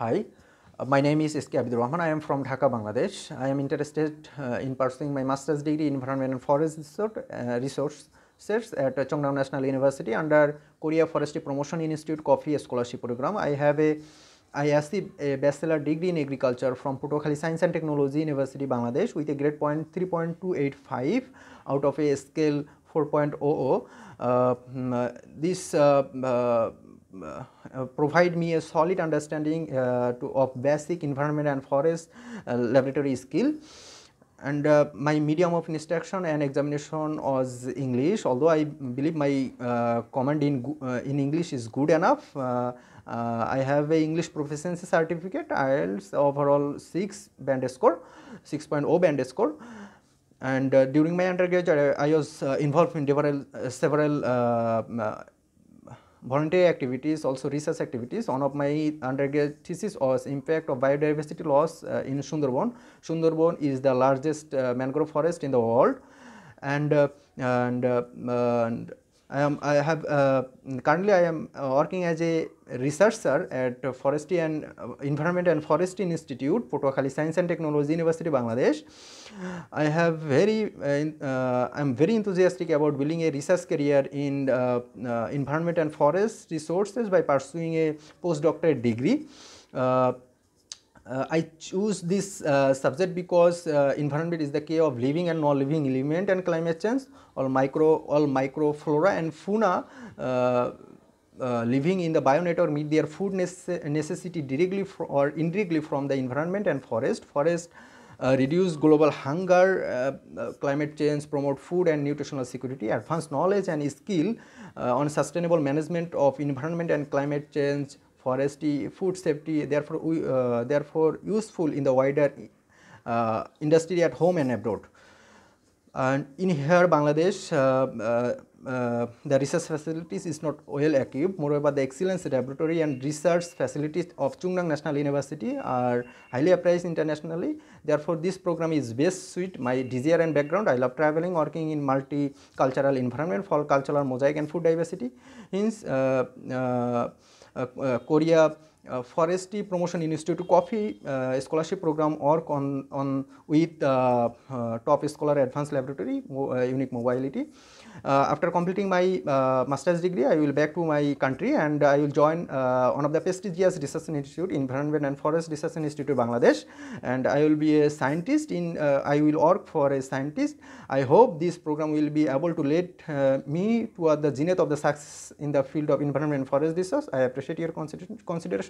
Hi, uh, my name is S.K. Abidul Rahman. I am from Dhaka, Bangladesh. I am interested uh, in pursuing my master's degree in environment and forest research, uh, resources at uh, Chungnam National University under Korea Forestry Promotion Institute Coffee Scholarship Program. I have a I received a bachelor degree in agriculture from Putokali Science and Technology University, Bangladesh with a grade point 3.285 out of a scale 4.00. Uh, mm, uh, this uh, provide me a solid understanding uh, to, of basic environment and forest uh, laboratory skill and uh, my medium of instruction and examination was English although I believe my uh, command in, uh, in English is good enough. I have a English proficiency certificate IELTS overall 6 band score 6.0 band score and during my undergraduate I, I was involved in several, several voluntary activities, also research activities. One of my undergraduate thesis was impact of biodiversity loss uh, in Sundarban. Sundarban is the largest uh, mangrove forest in the world and, uh, and, uh, and I am I have uh, currently I am uh, working as a researcher at Forestry and uh, Environment and Forestry Institute, Patuakhali Science and Technology University, Bangladesh. I have very uh, I am uh, very enthusiastic about building a research career in uh, environment and forest resources by pursuing a postdoctoral degree uh, I choose this uh, subject because uh, environment is the key of living and non-living element and climate change or micro all microflora and fauna uh, uh, living in the bionet or meet their food necessity directly or indirectly from the environment and forest. Forest uh, reduce global hunger, climate change, promote food and nutritional security, advance knowledge and skill on sustainable management of environment and climate change forestry, food safety, therefore, we, uh, therefore useful in the wider uh, industry at home and abroad. And in here, Bangladesh, uh, uh, uh, the research facilities is not well equipped. Moreover, the excellence laboratory and research facilities of Chungnang National University are highly appraised internationally. Therefore, this program is best suit my desire and background. I love traveling, working in multicultural environment for cultural mosaic and food diversity. Hence, uh, uh, Korea uh, forestry promotion institute coffee uh, scholarship program work on on with uh, uh top scholar advanced laboratory uh, unique mobility uh, after completing my master's degree i will back to my country and i will join one of the prestigious research institute environment and forest research institute bangladesh and i will be a scientist in i will work for a scientist i hope this program will be able to lead me toward the zenith of the success in the field of environment and forest research i appreciate your consideration